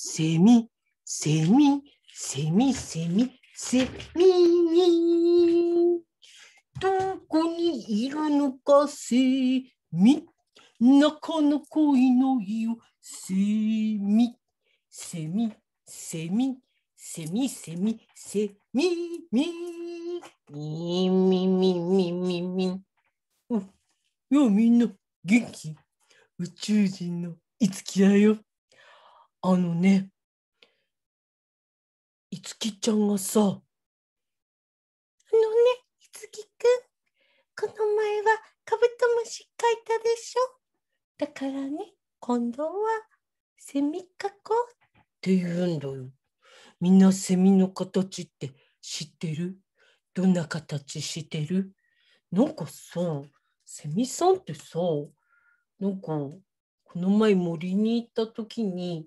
セミ、セミ、セミ、セミ、セミ。どこにいるのか、セミ。中の恋の湯、セミ、セミ、セミ、セミ、セミ、セミ、ミ、ミ、ミ、ミ、ミ、ミ、ミ。うミよ、みんミ元ミ宇ミ人ミいミきミよ。あのね、いつきちゃんがさ、あのね、いつきくん、この前はカブトムシ描いたでしょだからね、今度はセミ描こうって言うんだよ。みんなセミの形って知ってるどんな形してるなんかさ、セミさんってさ、なんかこの前森に行った時に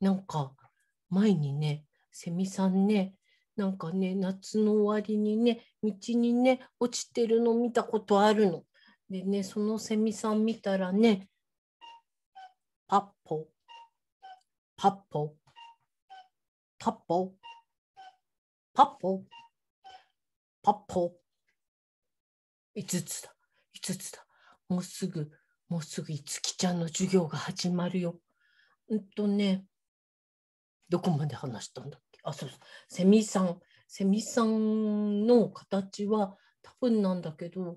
なんか前にねセミさんねなんかね夏の終わりにね道にね落ちてるの見たことあるの。でねそのセミさん見たらねパッポパッポパッポパッポパッポ5つだ5つだもうすぐもうすぐいつきちゃんの授業が始まるよ。うんとねどこまで話したんだっけあそうそうセミさんセミさんの形は多分なんだけど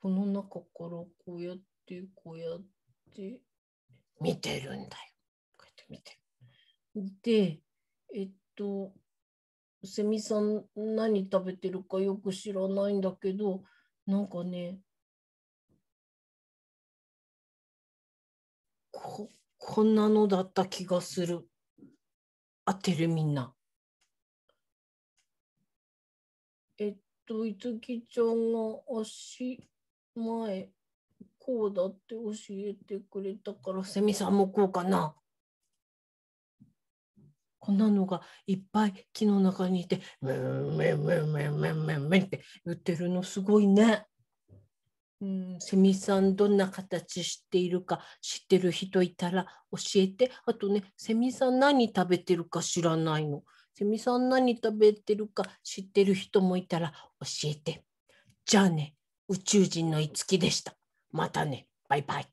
この中からこうやってこうやって見てるんだよこうやって見てる。でえっとセミさん何食べてるかよく知らないんだけどなんかねここんなのだった気がする合ってるみんな。えっと、いつきちゃんが足前、こうだって教えてくれたから、セミさんもこうかな。こんなのがいっぱい木の中にいて、めんめんめんめんめんめんって言ってるのすごいね。セミさんどんな形知っているか知ってる人いたら教えてあとねセミさん何食べてるか知らないのセミさん何食べてるか知ってる人もいたら教えてじゃあね宇宙人のいつきでしたまたねバイバイ